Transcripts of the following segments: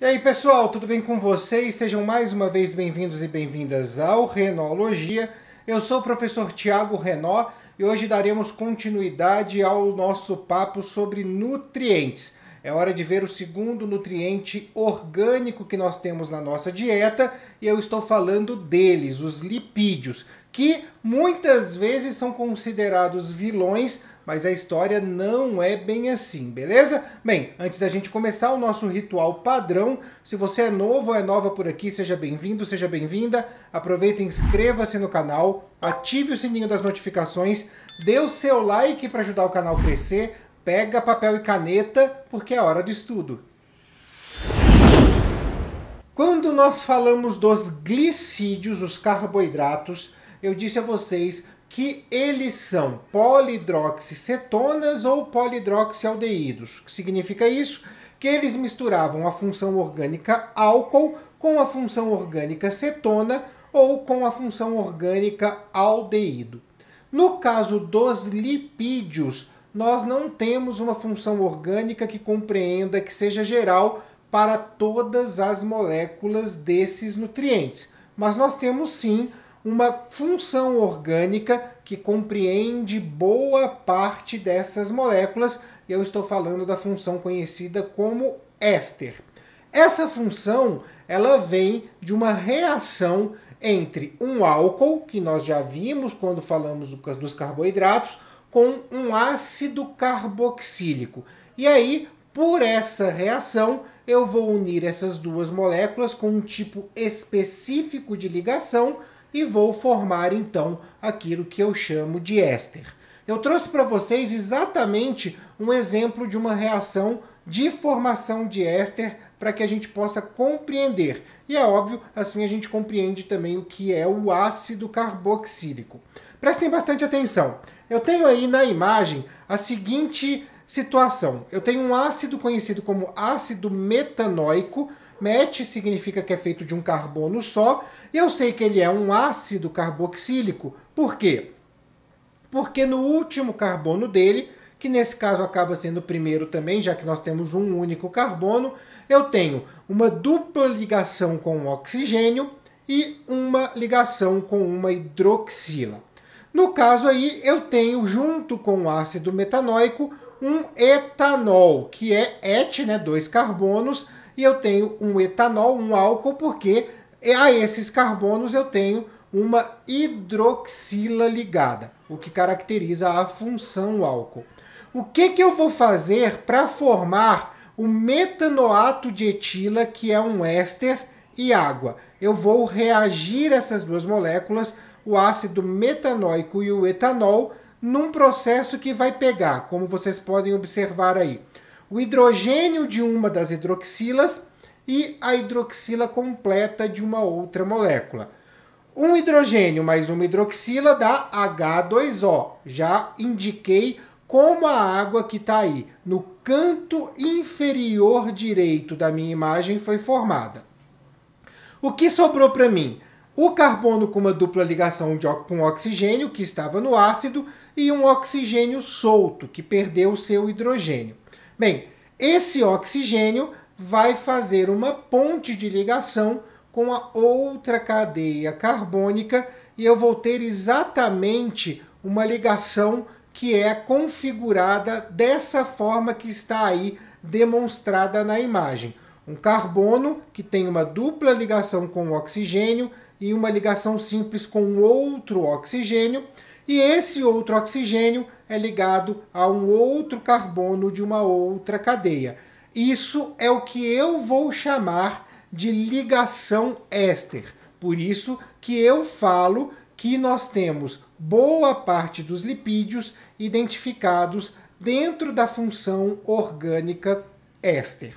E aí pessoal, tudo bem com vocês? Sejam mais uma vez bem-vindos e bem-vindas ao Renologia. Eu sou o professor Tiago Renó e hoje daremos continuidade ao nosso papo sobre nutrientes. É hora de ver o segundo nutriente orgânico que nós temos na nossa dieta e eu estou falando deles, os lipídios, que muitas vezes são considerados vilões mas a história não é bem assim, beleza? Bem, antes da gente começar o nosso ritual padrão, se você é novo ou é nova por aqui, seja bem-vindo, seja bem-vinda. Aproveita e inscreva-se no canal, ative o sininho das notificações, dê o seu like para ajudar o canal a crescer, pega papel e caneta, porque é hora do estudo. Quando nós falamos dos glicídios, os carboidratos, eu disse a vocês que eles são polidroxicetonas ou polidroxialdeídos. O que significa isso? Que eles misturavam a função orgânica álcool com a função orgânica cetona ou com a função orgânica aldeído. No caso dos lipídios, nós não temos uma função orgânica que compreenda que seja geral para todas as moléculas desses nutrientes, mas nós temos sim uma função orgânica que compreende boa parte dessas moléculas, e eu estou falando da função conhecida como éster. Essa função, ela vem de uma reação entre um álcool, que nós já vimos quando falamos dos carboidratos, com um ácido carboxílico. E aí, por essa reação, eu vou unir essas duas moléculas com um tipo específico de ligação e vou formar então aquilo que eu chamo de éster. Eu trouxe para vocês exatamente um exemplo de uma reação de formação de éster para que a gente possa compreender. E é óbvio, assim a gente compreende também o que é o ácido carboxílico. Prestem bastante atenção. Eu tenho aí na imagem a seguinte situação. Eu tenho um ácido conhecido como ácido metanoico, Met significa que é feito de um carbono só. E eu sei que ele é um ácido carboxílico. Por quê? Porque no último carbono dele, que nesse caso acaba sendo o primeiro também, já que nós temos um único carbono, eu tenho uma dupla ligação com o oxigênio e uma ligação com uma hidroxila. No caso aí, eu tenho junto com o ácido metanoico um etanol, que é et, né, dois carbonos, e eu tenho um etanol, um álcool, porque a esses carbonos eu tenho uma hidroxila ligada, o que caracteriza a função álcool. O que, que eu vou fazer para formar o metanoato de etila, que é um éster, e água? Eu vou reagir essas duas moléculas, o ácido metanoico e o etanol, num processo que vai pegar, como vocês podem observar aí o hidrogênio de uma das hidroxilas e a hidroxila completa de uma outra molécula. Um hidrogênio mais uma hidroxila dá H2O. Já indiquei como a água que está aí no canto inferior direito da minha imagem foi formada. O que sobrou para mim? O carbono com uma dupla ligação de, com oxigênio, que estava no ácido, e um oxigênio solto, que perdeu o seu hidrogênio. Bem, esse oxigênio vai fazer uma ponte de ligação com a outra cadeia carbônica e eu vou ter exatamente uma ligação que é configurada dessa forma que está aí demonstrada na imagem. Um carbono que tem uma dupla ligação com o oxigênio e uma ligação simples com outro oxigênio, e esse outro oxigênio é ligado a um outro carbono de uma outra cadeia. Isso é o que eu vou chamar de ligação éster. Por isso que eu falo que nós temos boa parte dos lipídios identificados dentro da função orgânica éster.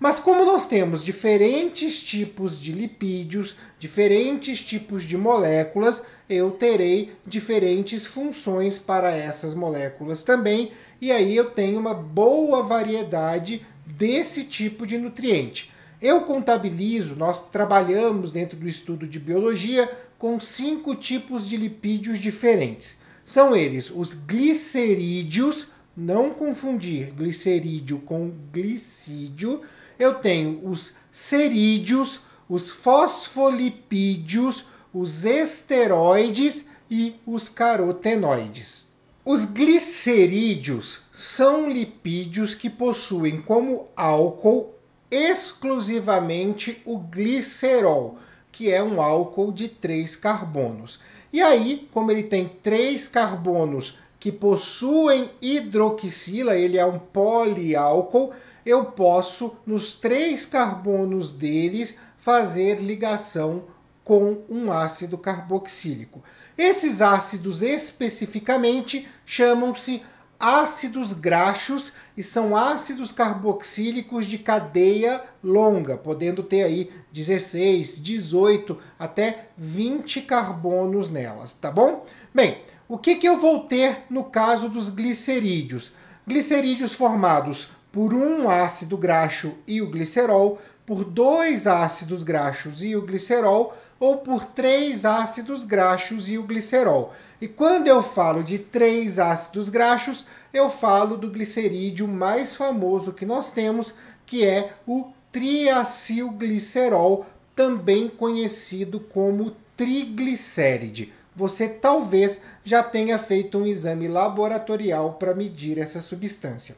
Mas como nós temos diferentes tipos de lipídios, diferentes tipos de moléculas, eu terei diferentes funções para essas moléculas também, e aí eu tenho uma boa variedade desse tipo de nutriente. Eu contabilizo, nós trabalhamos dentro do estudo de biologia com cinco tipos de lipídios diferentes. São eles os glicerídeos, não confundir glicerídeo com glicídio, eu tenho os cerídeos, os fosfolipídios, os esteroides e os carotenoides. Os glicerídeos são lipídios que possuem como álcool exclusivamente o glicerol, que é um álcool de três carbonos. E aí, como ele tem três carbonos que possuem hidroxila, ele é um poliálcool, eu posso, nos três carbonos deles, fazer ligação com um ácido carboxílico. Esses ácidos especificamente chamam-se ácidos graxos e são ácidos carboxílicos de cadeia longa, podendo ter aí 16, 18 até 20 carbonos nelas, tá bom? Bem, o que, que eu vou ter no caso dos glicerídeos? Glicerídeos formados por um ácido graxo e o glicerol, por dois ácidos graxos e o glicerol, ou por três ácidos graxos e o glicerol. E quando eu falo de três ácidos graxos, eu falo do glicerídeo mais famoso que nós temos, que é o triacilglicerol, também conhecido como triglicéride. Você talvez já tenha feito um exame laboratorial para medir essa substância.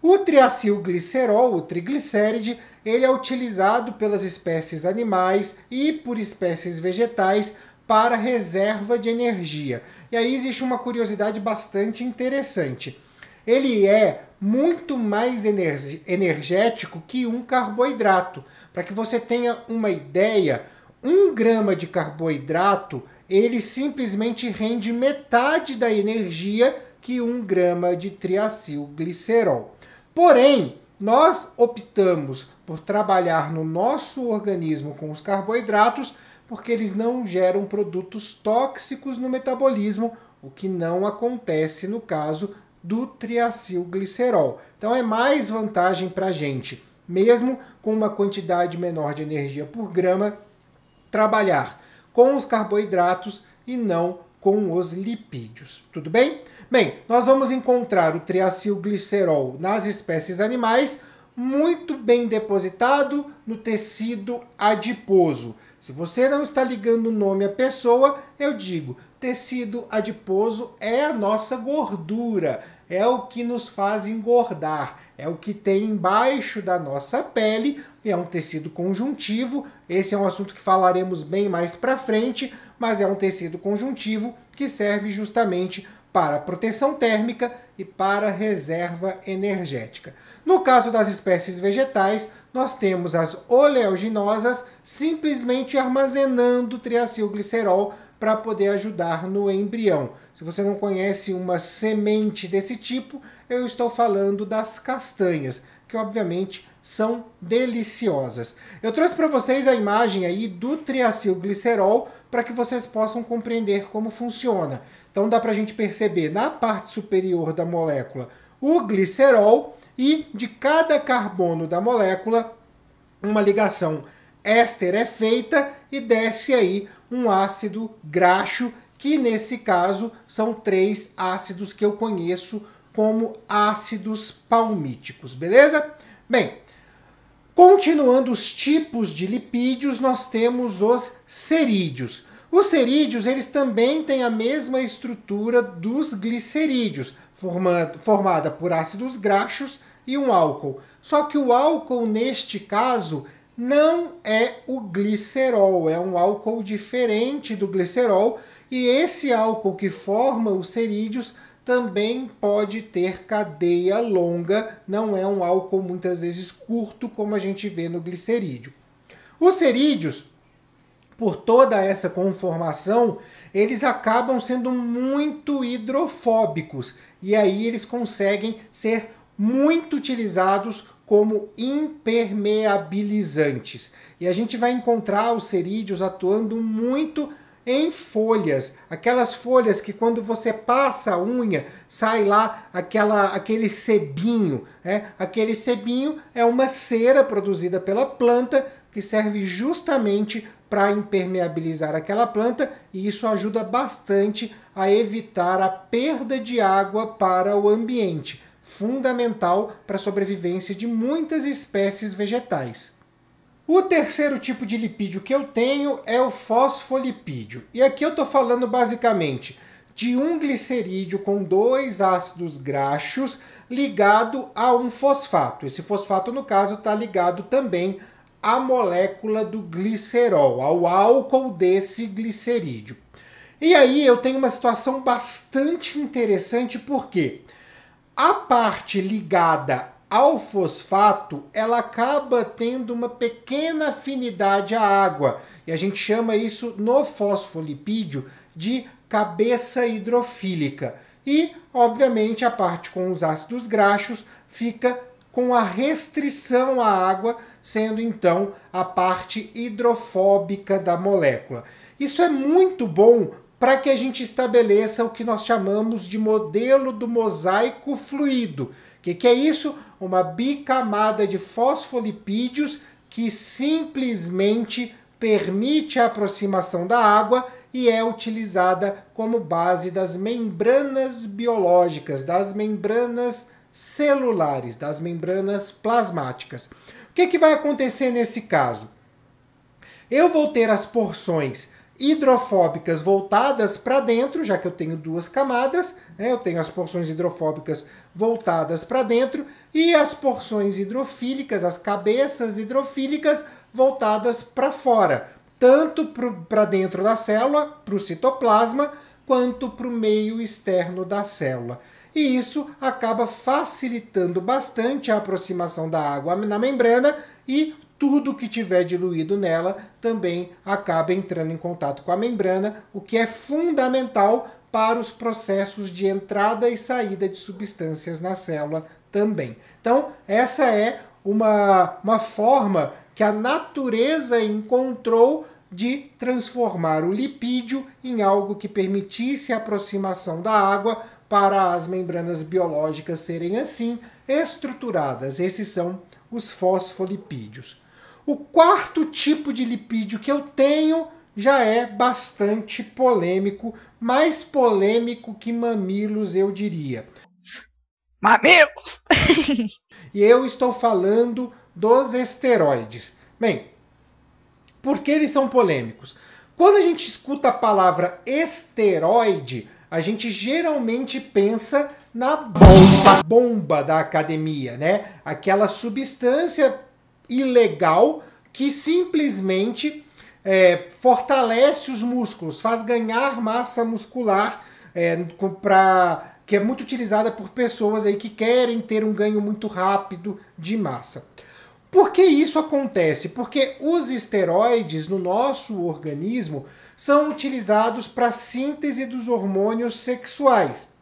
O triacilglicerol, o triglicéride, ele é utilizado pelas espécies animais e por espécies vegetais para reserva de energia. E aí existe uma curiosidade bastante interessante. Ele é muito mais energético que um carboidrato. Para que você tenha uma ideia, um grama de carboidrato ele simplesmente rende metade da energia que um grama de triacilglicerol. Porém, nós optamos por trabalhar no nosso organismo com os carboidratos porque eles não geram produtos tóxicos no metabolismo, o que não acontece no caso do triacilglicerol. Então é mais vantagem para a gente, mesmo com uma quantidade menor de energia por grama, trabalhar com os carboidratos e não com os lipídios. Tudo bem? Bem, nós vamos encontrar o triacilglicerol nas espécies animais muito bem depositado no tecido adiposo. Se você não está ligando o nome à pessoa, eu digo, tecido adiposo é a nossa gordura, é o que nos faz engordar, é o que tem embaixo da nossa pele, é um tecido conjuntivo. Esse é um assunto que falaremos bem mais para frente, mas é um tecido conjuntivo que serve justamente para proteção térmica e para reserva energética. No caso das espécies vegetais, nós temos as oleaginosas simplesmente armazenando triacilglicerol para poder ajudar no embrião. Se você não conhece uma semente desse tipo, eu estou falando das castanhas, que obviamente são deliciosas. Eu trouxe para vocês a imagem aí do triacilglicerol para que vocês possam compreender como funciona. Então dá para a gente perceber na parte superior da molécula o glicerol e de cada carbono da molécula uma ligação éster é feita e desce aí um ácido graxo, que nesse caso são três ácidos que eu conheço como ácidos palmíticos, beleza? Bem, Continuando os tipos de lipídios, nós temos os cerídeos. Os cerídeos eles também têm a mesma estrutura dos glicerídeos, formado, formada por ácidos graxos e um álcool. Só que o álcool, neste caso, não é o glicerol, é um álcool diferente do glicerol, e esse álcool que forma os cerídeos também pode ter cadeia longa, não é um álcool muitas vezes curto, como a gente vê no glicerídeo. Os cerídeos, por toda essa conformação, eles acabam sendo muito hidrofóbicos e aí eles conseguem ser muito utilizados como impermeabilizantes. E a gente vai encontrar os cerídeos atuando muito em folhas, aquelas folhas que quando você passa a unha sai lá aquela, aquele sebinho. é? Né? Aquele sebinho é uma cera produzida pela planta que serve justamente para impermeabilizar aquela planta e isso ajuda bastante a evitar a perda de água para o ambiente, fundamental para a sobrevivência de muitas espécies vegetais. O terceiro tipo de lipídio que eu tenho é o fosfolipídio. E aqui eu estou falando basicamente de um glicerídeo com dois ácidos graxos ligado a um fosfato. Esse fosfato, no caso, está ligado também à molécula do glicerol, ao álcool desse glicerídeo. E aí eu tenho uma situação bastante interessante porque a parte ligada ao fosfato, ela acaba tendo uma pequena afinidade à água. E a gente chama isso no fosfolipídio de cabeça hidrofílica. E, obviamente, a parte com os ácidos graxos fica com a restrição à água, sendo então a parte hidrofóbica da molécula. Isso é muito bom para que a gente estabeleça o que nós chamamos de modelo do mosaico fluido. O que, que é isso? uma bicamada de fosfolipídios que simplesmente permite a aproximação da água e é utilizada como base das membranas biológicas, das membranas celulares, das membranas plasmáticas. O que, que vai acontecer nesse caso? Eu vou ter as porções hidrofóbicas voltadas para dentro, já que eu tenho duas camadas, né? eu tenho as porções hidrofóbicas voltadas para dentro e as porções hidrofílicas, as cabeças hidrofílicas voltadas para fora, tanto para dentro da célula, para o citoplasma, quanto para o meio externo da célula. E isso acaba facilitando bastante a aproximação da água na membrana e tudo que tiver diluído nela também acaba entrando em contato com a membrana, o que é fundamental para os processos de entrada e saída de substâncias na célula também. Então, essa é uma, uma forma que a natureza encontrou de transformar o lipídio em algo que permitisse a aproximação da água para as membranas biológicas serem assim estruturadas. Esses são os fosfolipídios. O quarto tipo de lipídio que eu tenho já é bastante polêmico, mais polêmico que mamilos, eu diria. Mamilos! e eu estou falando dos esteroides. Bem, por que eles são polêmicos? Quando a gente escuta a palavra esteroide, a gente geralmente pensa na bomba, bomba da academia, né? Aquela substância ilegal que simplesmente é, fortalece os músculos, faz ganhar massa muscular é, para que é muito utilizada por pessoas aí que querem ter um ganho muito rápido de massa. Por que isso acontece? Porque os esteroides no nosso organismo são utilizados para síntese dos hormônios sexuais.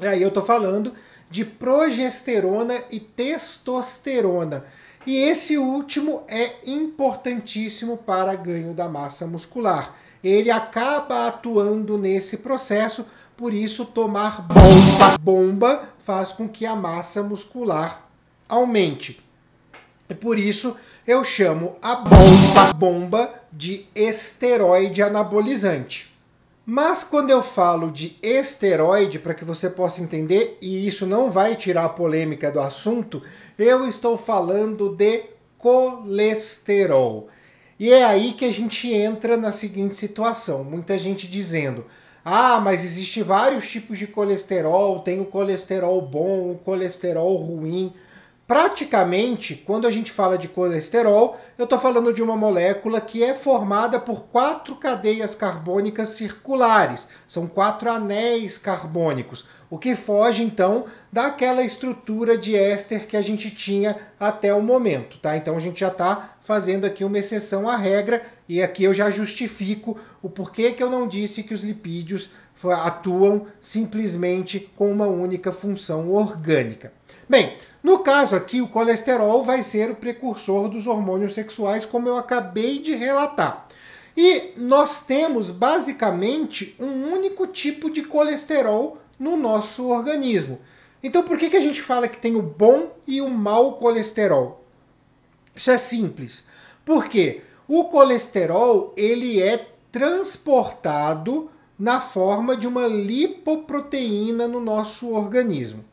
E aí eu estou falando de progesterona e testosterona. E esse último é importantíssimo para ganho da massa muscular. Ele acaba atuando nesse processo, por isso tomar bomba, bomba faz com que a massa muscular aumente. E por isso eu chamo a bomba, bomba de esteroide anabolizante. Mas quando eu falo de esteroide, para que você possa entender, e isso não vai tirar a polêmica do assunto, eu estou falando de colesterol. E é aí que a gente entra na seguinte situação: muita gente dizendo, ah, mas existe vários tipos de colesterol, tem o colesterol bom, o colesterol ruim. Praticamente, quando a gente fala de colesterol, eu estou falando de uma molécula que é formada por quatro cadeias carbônicas circulares, são quatro anéis carbônicos, o que foge então daquela estrutura de éster que a gente tinha até o momento, tá? Então a gente já está fazendo aqui uma exceção à regra e aqui eu já justifico o porquê que eu não disse que os lipídios atuam simplesmente com uma única função orgânica. Bem, no caso aqui, o colesterol vai ser o precursor dos hormônios sexuais, como eu acabei de relatar. E nós temos basicamente um único tipo de colesterol no nosso organismo. Então por que, que a gente fala que tem o bom e o mau colesterol? Isso é simples. Porque o colesterol ele é transportado na forma de uma lipoproteína no nosso organismo.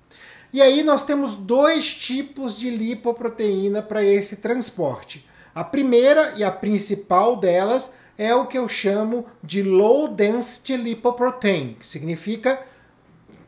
E aí nós temos dois tipos de lipoproteína para esse transporte. A primeira e a principal delas é o que eu chamo de low density lipoprotein, que significa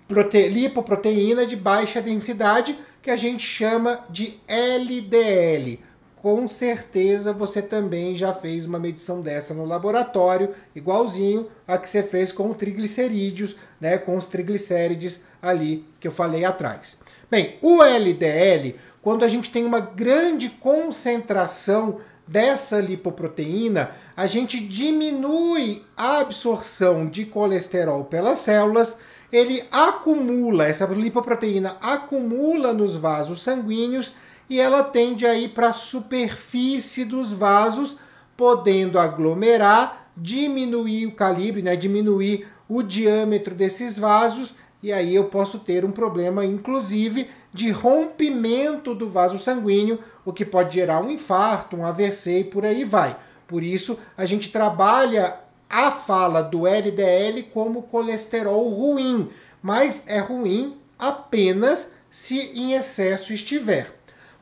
prote... lipoproteína de baixa densidade, que a gente chama de LDL, com certeza você também já fez uma medição dessa no laboratório, igualzinho a que você fez com triglicerídeos, né, com os triglicérides ali que eu falei atrás. Bem, o LDL, quando a gente tem uma grande concentração dessa lipoproteína, a gente diminui a absorção de colesterol pelas células, ele acumula, essa lipoproteína acumula nos vasos sanguíneos e ela tende a ir para a superfície dos vasos, podendo aglomerar, diminuir o calibre, né, diminuir o diâmetro desses vasos, e aí eu posso ter um problema, inclusive, de rompimento do vaso sanguíneo, o que pode gerar um infarto, um AVC e por aí vai. Por isso, a gente trabalha a fala do LDL como colesterol ruim, mas é ruim apenas se em excesso estiver.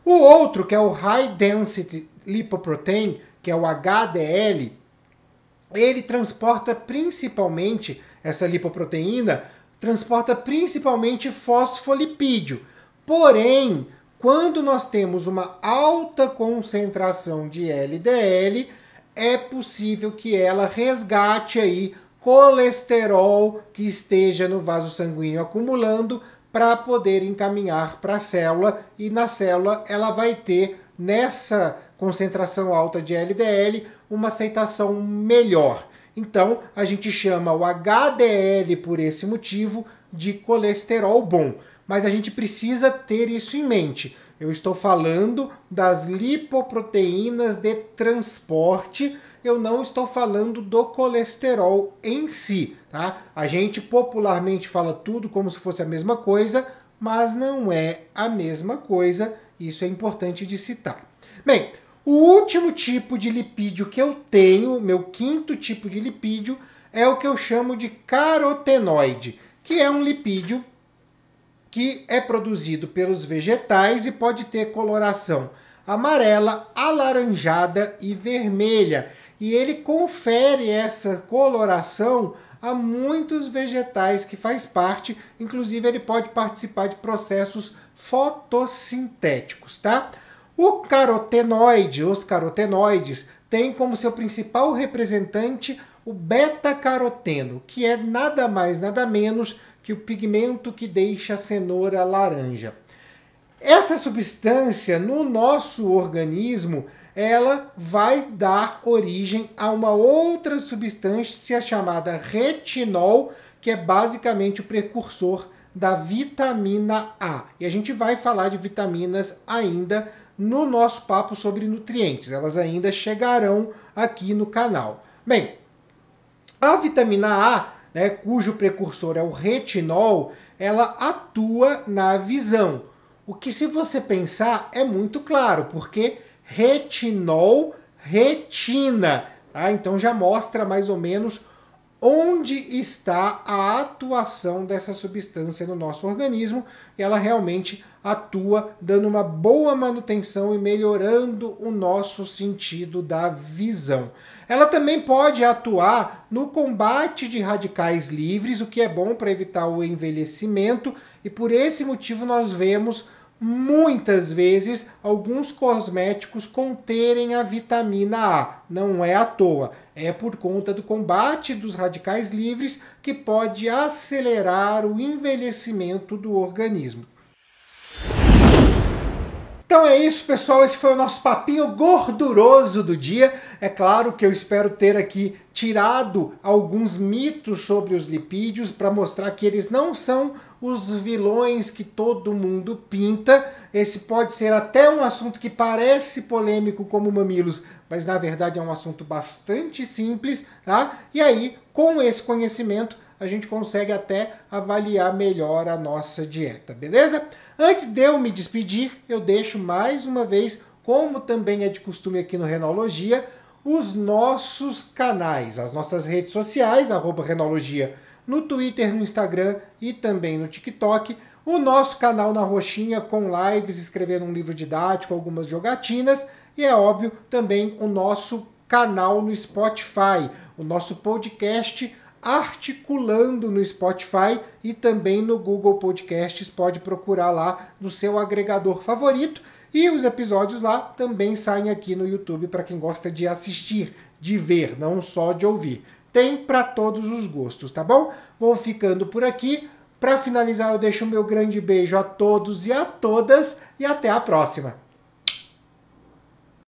O outro, que é o High Density Lipoprotein, que é o HDL, ele transporta principalmente essa lipoproteína, transporta principalmente fosfolipídio. Porém, quando nós temos uma alta concentração de LDL, é possível que ela resgate aí colesterol que esteja no vaso sanguíneo acumulando para poder encaminhar para a célula e na célula ela vai ter nessa concentração alta de LDL uma aceitação melhor. Então a gente chama o HDL por esse motivo de colesterol bom, mas a gente precisa ter isso em mente. Eu estou falando das lipoproteínas de transporte eu não estou falando do colesterol em si, tá? A gente popularmente fala tudo como se fosse a mesma coisa, mas não é a mesma coisa, isso é importante de citar. Bem, o último tipo de lipídio que eu tenho, meu quinto tipo de lipídio, é o que eu chamo de carotenoide, que é um lipídio que é produzido pelos vegetais e pode ter coloração amarela, alaranjada e vermelha e ele confere essa coloração a muitos vegetais que faz parte, inclusive ele pode participar de processos fotossintéticos, tá? O carotenoide, os carotenoides, tem como seu principal representante o beta-caroteno, que é nada mais, nada menos que o pigmento que deixa a cenoura laranja. Essa substância no nosso organismo ela vai dar origem a uma outra substância chamada retinol, que é basicamente o precursor da vitamina A. E a gente vai falar de vitaminas ainda no nosso papo sobre nutrientes. Elas ainda chegarão aqui no canal. Bem, a vitamina A, né, cujo precursor é o retinol, ela atua na visão. O que, se você pensar, é muito claro, porque retinol, retina. Tá? Então já mostra mais ou menos onde está a atuação dessa substância no nosso organismo e ela realmente atua dando uma boa manutenção e melhorando o nosso sentido da visão. Ela também pode atuar no combate de radicais livres, o que é bom para evitar o envelhecimento, e por esse motivo nós vemos muitas vezes alguns cosméticos conterem a vitamina A. Não é à toa, é por conta do combate dos radicais livres que pode acelerar o envelhecimento do organismo. Então é isso, pessoal. Esse foi o nosso papinho gorduroso do dia. É claro que eu espero ter aqui tirado alguns mitos sobre os lipídios para mostrar que eles não são os vilões que todo mundo pinta. Esse pode ser até um assunto que parece polêmico como mamilos, mas na verdade é um assunto bastante simples, tá? E aí, com esse conhecimento, a gente consegue até avaliar melhor a nossa dieta, beleza? Antes de eu me despedir, eu deixo mais uma vez, como também é de costume aqui no Renologia, os nossos canais, as nossas redes sociais, arroba Renologia no Twitter, no Instagram e também no TikTok. O nosso canal na Roxinha com lives, escrevendo um livro didático, algumas jogatinas. E é óbvio também o nosso canal no Spotify, o nosso podcast articulando no Spotify e também no Google Podcasts. Pode procurar lá no seu agregador favorito. E os episódios lá também saem aqui no YouTube para quem gosta de assistir, de ver, não só de ouvir. Tem para todos os gostos, tá bom? Vou ficando por aqui. Para finalizar, eu deixo o meu grande beijo a todos e a todas e até a próxima.